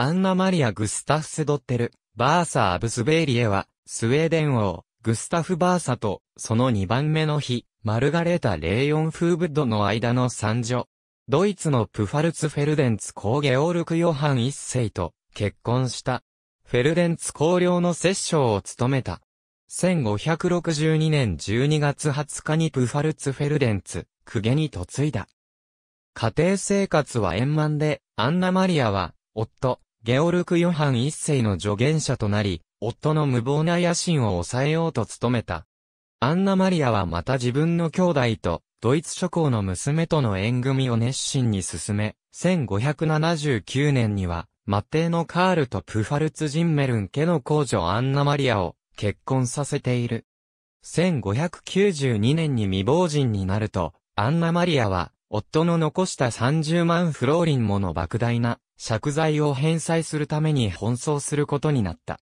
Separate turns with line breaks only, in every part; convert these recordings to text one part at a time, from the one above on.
アンナ・マ
リア・グスタフス・ドッテル、バーサ・アブスベイリエは、スウェーデン王、グスタフ・バーサと、その2番目の日、マルガレータ・レイヨン・フーブッドの間の三女。ドイツのプファルツ・フェルデンツコーゲオールク・ヨハン一世と結婚した。フェルデンツ公領の摂政を務めた。1562年12月20日にプファルツ・フェルデンツ、クゲに嫁いだ。家庭生活は円満で、アンナ・マリアは、夫、ゲオルク・ヨハン一世の助言者となり、夫の無謀な野心を抑えようと努めた。アンナ・マリアはまた自分の兄弟と、ドイツ諸侯の娘との縁組を熱心に進め、1579年には、マッテーのカールとプファルツ・ジンメルン家の皇女アンナ・マリアを結婚させている。1592年に未亡人になると、アンナ・マリアは、夫の残した30万フローリンもの莫大な借財を返済するために奔走することになった。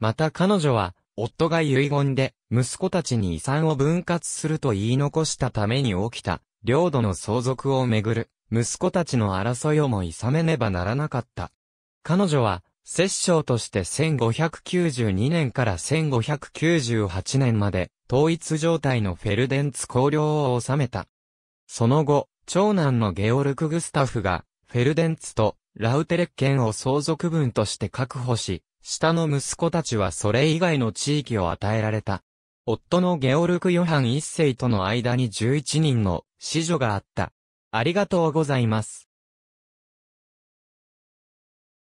また彼女は、夫が遺言で、息子たちに遺産を分割すると言い残したために起きた、領土の相続をめぐる、息子たちの争いをも諌めねばならなかった。彼女は、摂政として1592年から1598年まで、統一状態のフェルデンツ公領を治めた。その後、長男のゲオルク・グスタフが、フェルデンツとラウテレッケンを相続分として確保し、下の息子たちはそれ以外の地域を与えられた。夫のゲオルク・ヨハン一世との間に11人の子女があった。
ありがとうございます。